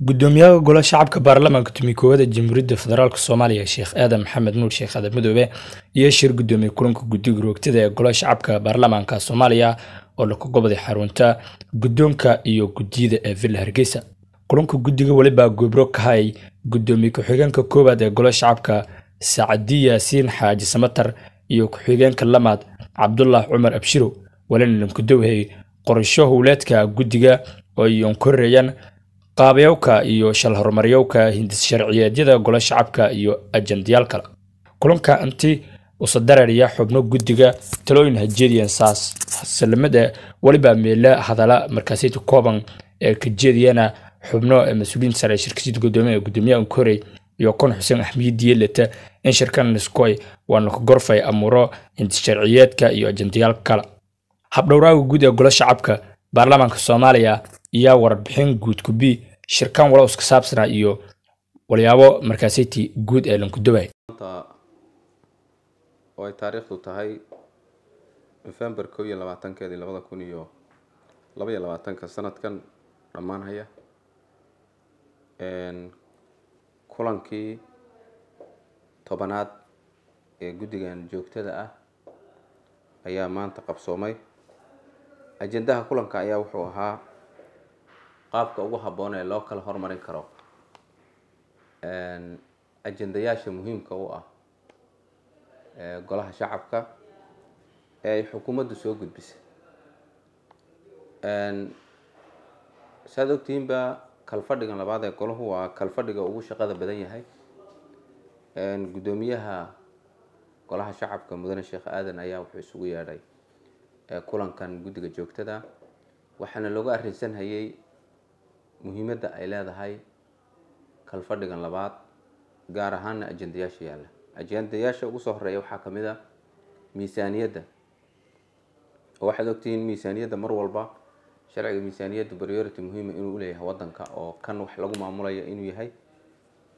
gudoomiyaha golo shacabka baarlamaanka tumi koowada jamhuuriyadda federaalk soomaaliya sheekh aadan maxamed nuur sheekh aadan madoobe iyo shir gudoomiye kulanka guddiga roogtada ee golo shacabka baarlamaanka soomaaliya oo laku gobaday xarunta guddoonka iyo guddiyada ee villa hargeysa kulanka guddiga weliba gobro kahay guddoomiye ku-xigeenka koowaad ee golo shacabka saacadi yaasiin xaaji samatar iyo ku-xigeenka lamaad cabdullah cumar abshiro walina lankudowhay qorsho howleedka guddiga oo iyon korreeyaan qaabayowka iyo shal horumaryowka hindis sharciyeedyada golo shacabka iyo ajandayaal kale kulanka anti usadarariya xubno guddiga talooyin hajeediyan saas hasalimada weliba meele hadala markaasiyta kooban ee ka jeediyana xubno mas-uuliyiin sare ee shirkasiyada guddoomiyaha guddoomiyaha korey iyo kon xuseen axmiid dieleta in shirkan skoy waana ka gorfay amuuro hindis sharciyeedka iyo ajandayaal kale habdhowraaga guud ee golo shacabka baarlamaanka soomaaliya iyo warbixin guud kubi shirkan walow iska saabsanaa iyo walyaabo markaasiti guud ee lankudobay oo ay taariikhdu tahay nofembar ko iyo labaatankeedii labada kun iyo laba labaatanka sanadkan dhammaan haya kulankii tobanaad ee guddigan joogtada ah ayaa maanta qabsoomay ajendaha kulanka ayaa wuxuu ahaa qaabka ugu haboon ee loo kala hormarin karo ajendayaasha muhiimka u ah golaha shacabka ee ay xukuumaddu soo gudbisay saad ogtihiinba kalfadhiga labaad ee golahu waa kalfadhiga ugu shaqada badan yahay guddoomiyaha golaha shacabka mudane sheekh aadan ayaa wuxuu isugu yeedhay kulankan guddiga joogtada waxaana loogu arrinsan hayay muhiimadda ay leedahay kalfadhigan labaad gaar ahaana ajendayaasha yaalla ajendayaasha ugu soo horeeya waxaa ka mid a miisaaniyadda oo waxaad ogtihiin miisaaniyadda mar walba sharciga miisaaniyadda priority muhiima inuu uleeyahay wadanka oo kan wax lagu maamulayo inuu yahay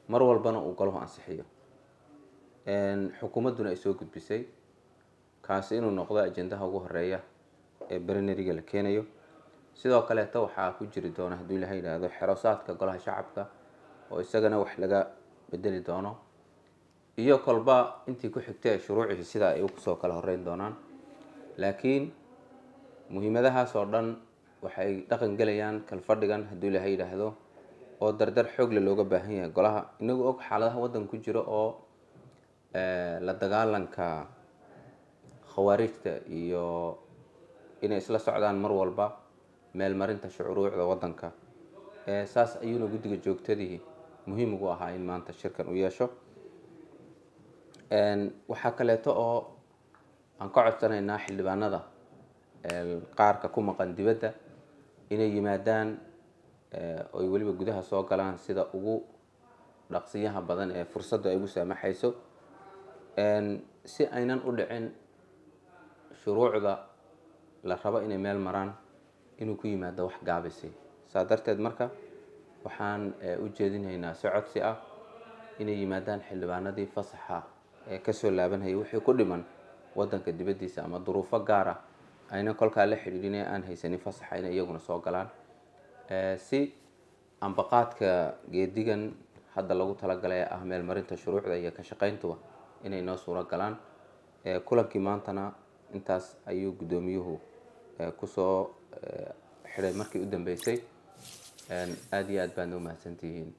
mar walbana uu golaho ansixiyo xukuumadduna ay soo gudbisay kaasi inuu noqdo ajendaha ugu horeeya ee berinariga la keenayo sidoo kaleeto waxaa ku jiri doona hadduu ilaha yidhaahdo xerosaadka golaha shacabka oo isagana wax laga bedeli doono iyo kolba intii ku xigtay ee sidaa ay kusoo kala horeyn doonaan laakiin muhiimadahaasoo dhan waxay dhaqan gelayaan kalfadhigan hadduu ilaha yidhaahdo oo dardar xoogle looga baahan yahay golaha inagu og xaaladaha wadan ku jiro oo eh, la dagaalanka khawaarijta iyo inay isla socdaan mar walba meelmarinta shucuruucda wadanka saas ayuuna guddiga joogtadii muhiim ugu ahaa in maanta shirkan u yeesho waxaa kaleeto oo aan ka codsanaynaa xildhibaanada qaarka ku maqan dibadda inay yimaadaan oy weliba gudaha soo galaan sida ugu dhaqsiyaha badan ee fursadda ay ugu saamaxayso si aynan u dhicin shuruucda la rabo inay meel maraan inuu ku yimaado wax gaabisay saa darteed marka waxaan eh, u jeedinaynaa si codsi ah inay yimaadaan xildhibaanadii fasaxa ee kasoo laabanhayay wixii ku dhiman wadanka dibaddiisa ama duruufo gaara ah. ayna kolkaa la xidhiidhinee aan haysanin fasaxa inay iyaguna soo galaan eh, si ambaqaadka geedigan hadda lagu talagalay ah meelmarinta shuruucda iyo ka shaqayntuba inay noo suuro galaan eh, kulankii maantana intaas ayuu guddoomiyuhu Eh, kusoo eh, xidhay markii u dambeysay aad iyo aad baad baadna mahadsantihiin